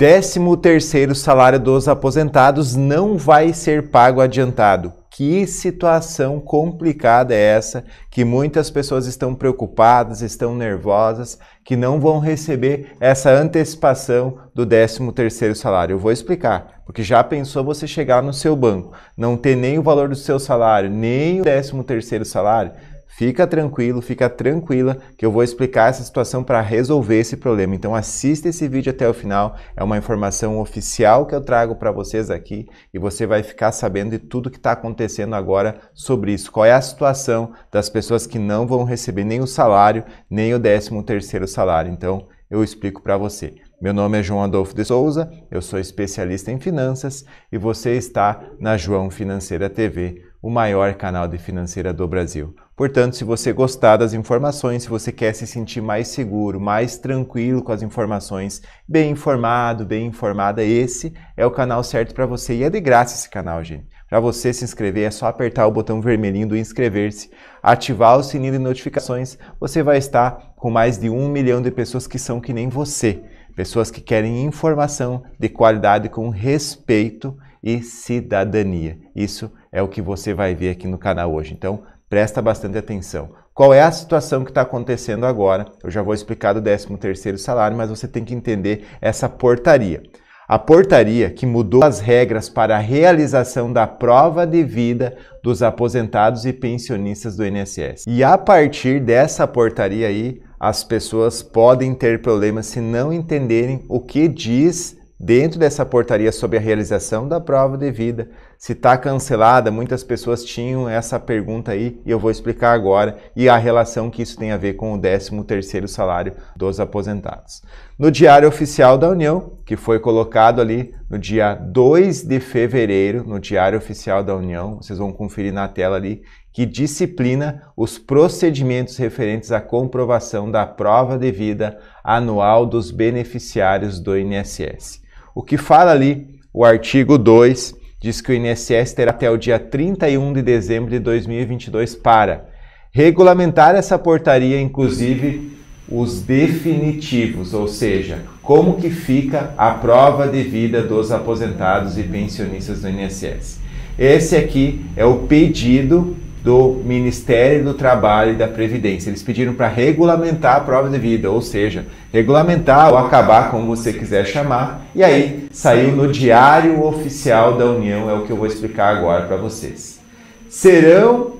13 terceiro salário dos aposentados não vai ser pago adiantado. Que situação complicada é essa que muitas pessoas estão preocupadas, estão nervosas, que não vão receber essa antecipação do 13 terceiro salário. Eu vou explicar, porque já pensou você chegar no seu banco, não ter nem o valor do seu salário, nem o 13 terceiro salário? Fica tranquilo, fica tranquila que eu vou explicar essa situação para resolver esse problema. Então assista esse vídeo até o final, é uma informação oficial que eu trago para vocês aqui e você vai ficar sabendo de tudo que está acontecendo agora sobre isso. Qual é a situação das pessoas que não vão receber nem o salário, nem o 13 terceiro salário. Então eu explico para você. Meu nome é João Adolfo de Souza, eu sou especialista em finanças e você está na João Financeira TV o maior canal de financeira do Brasil. Portanto, se você gostar das informações, se você quer se sentir mais seguro, mais tranquilo com as informações, bem informado, bem informada, esse é o canal certo para você e é de graça esse canal, gente. Para você se inscrever é só apertar o botão vermelhinho do inscrever-se, ativar o sininho de notificações, você vai estar com mais de um milhão de pessoas que são que nem você, pessoas que querem informação de qualidade com respeito e cidadania. Isso é o que você vai ver aqui no canal hoje. Então, presta bastante atenção. Qual é a situação que está acontecendo agora? Eu já vou explicar do 13º salário, mas você tem que entender essa portaria. A portaria que mudou as regras para a realização da prova de vida dos aposentados e pensionistas do INSS. E a partir dessa portaria aí, as pessoas podem ter problemas se não entenderem o que diz dentro dessa portaria sobre a realização da prova de vida. Se está cancelada, muitas pessoas tinham essa pergunta aí e eu vou explicar agora e a relação que isso tem a ver com o 13º salário dos aposentados. No Diário Oficial da União, que foi colocado ali no dia 2 de fevereiro, no Diário Oficial da União, vocês vão conferir na tela ali, que disciplina os procedimentos referentes à comprovação da prova de vida anual dos beneficiários do INSS. O que fala ali o artigo 2 diz que o INSS terá até o dia 31 de dezembro de 2022 para regulamentar essa portaria, inclusive os definitivos, ou seja, como que fica a prova de vida dos aposentados e pensionistas do INSS. Esse aqui é o pedido do Ministério do Trabalho e da Previdência. Eles pediram para regulamentar a prova de vida, ou seja, regulamentar ou acabar, como você quiser chamar. E aí saiu no Diário Oficial da União, é o que eu vou explicar agora para vocês. Serão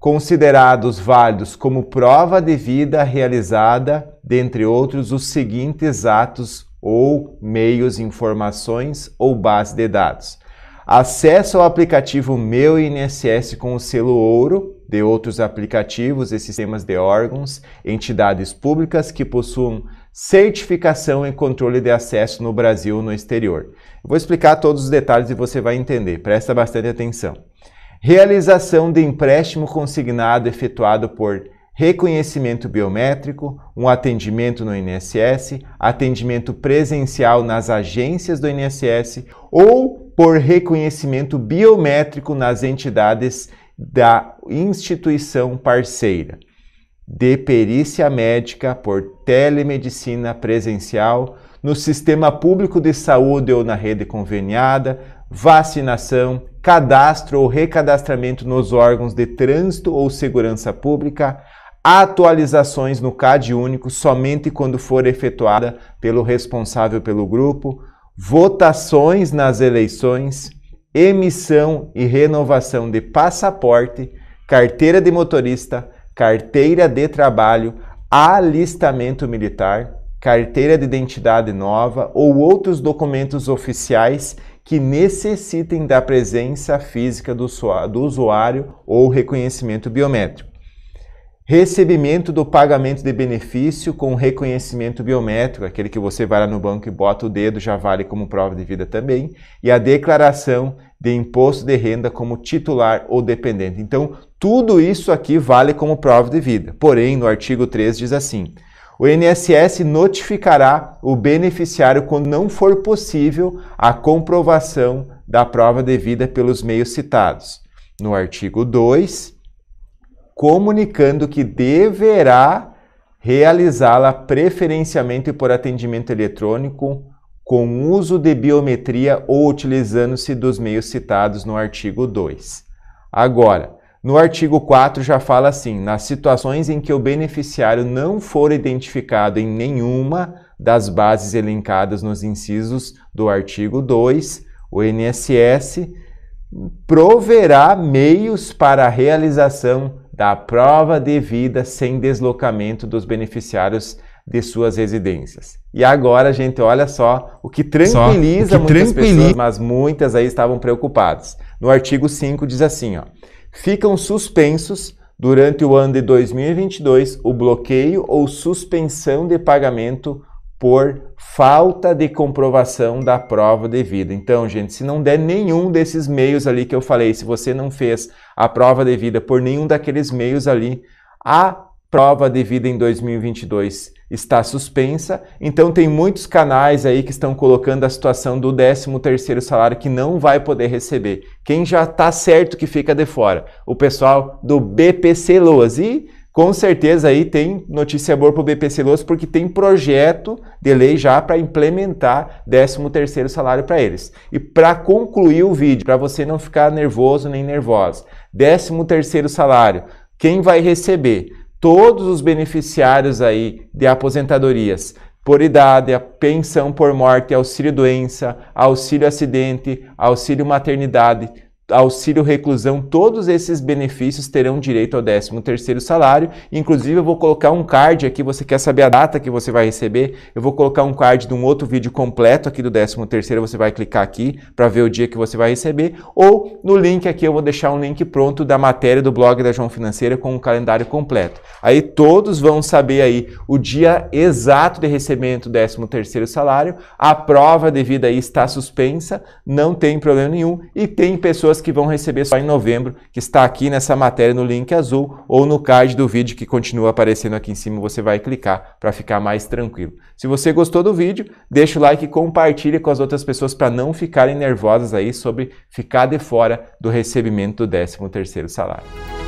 considerados válidos como prova de vida realizada, dentre outros, os seguintes atos ou meios, informações ou base de dados Acesso ao aplicativo Meu INSS com o selo Ouro, de outros aplicativos e sistemas de órgãos, entidades públicas que possuam certificação e controle de acesso no Brasil ou no exterior. Eu vou explicar todos os detalhes e você vai entender. Presta bastante atenção. Realização de empréstimo consignado efetuado por reconhecimento biométrico, um atendimento no INSS, atendimento presencial nas agências do INSS ou por reconhecimento biométrico nas entidades da instituição parceira, de perícia médica por telemedicina presencial, no sistema público de saúde ou na rede conveniada, vacinação, cadastro ou recadastramento nos órgãos de trânsito ou segurança pública, atualizações no CAD único somente quando for efetuada pelo responsável pelo grupo, votações nas eleições, emissão e renovação de passaporte, carteira de motorista, carteira de trabalho, alistamento militar, carteira de identidade nova ou outros documentos oficiais que necessitem da presença física do usuário ou reconhecimento biométrico. Recebimento do pagamento de benefício com reconhecimento biométrico, aquele que você vai lá no banco e bota o dedo, já vale como prova de vida também. E a declaração de imposto de renda como titular ou dependente. Então, tudo isso aqui vale como prova de vida. Porém, no artigo 3 diz assim: o INSS notificará o beneficiário quando não for possível a comprovação da prova de vida pelos meios citados. No artigo 2, comunicando que deverá realizá-la preferencialmente por atendimento eletrônico, com uso de biometria ou utilizando-se dos meios citados no artigo 2. Agora, no artigo 4 já fala assim: nas situações em que o beneficiário não for identificado em nenhuma das bases elencadas nos incisos do artigo 2, o INSS proverá meios para a realização da prova de vida sem deslocamento dos beneficiários de suas residências. E agora, gente, olha só o que tranquiliza só, o que muitas tranquiliza. pessoas, mas muitas aí estavam preocupadas. No artigo 5 diz assim, ó: "Ficam suspensos durante o ano de 2022 o bloqueio ou suspensão de pagamento por falta de comprovação da prova devida. Então, gente, se não der nenhum desses meios ali que eu falei, se você não fez a prova devida por nenhum daqueles meios ali, a prova devida em 2022 está suspensa. Então, tem muitos canais aí que estão colocando a situação do 13º salário que não vai poder receber. Quem já está certo que fica de fora? O pessoal do BPC Loas. E com certeza aí tem notícia boa para o BP Celoso, porque tem projeto de lei já para implementar 13º salário para eles. E para concluir o vídeo, para você não ficar nervoso nem nervosa, 13º salário, quem vai receber? Todos os beneficiários aí de aposentadorias por idade, a pensão por morte, auxílio doença, auxílio acidente, auxílio maternidade, auxílio reclusão, todos esses benefícios terão direito ao 13º salário. Inclusive eu vou colocar um card aqui, você quer saber a data que você vai receber? Eu vou colocar um card de um outro vídeo completo aqui do 13º, você vai clicar aqui para ver o dia que você vai receber ou no link aqui eu vou deixar um link pronto da matéria do blog da João Financeira com o um calendário completo. Aí todos vão saber aí o dia exato de recebimento do 13º salário. A prova devida aí está suspensa, não tem problema nenhum e tem pessoas pessoas que vão receber só em novembro, que está aqui nessa matéria no link azul ou no card do vídeo que continua aparecendo aqui em cima, você vai clicar para ficar mais tranquilo. Se você gostou do vídeo, deixa o like e compartilhe com as outras pessoas para não ficarem nervosas aí sobre ficar de fora do recebimento do 13 salário.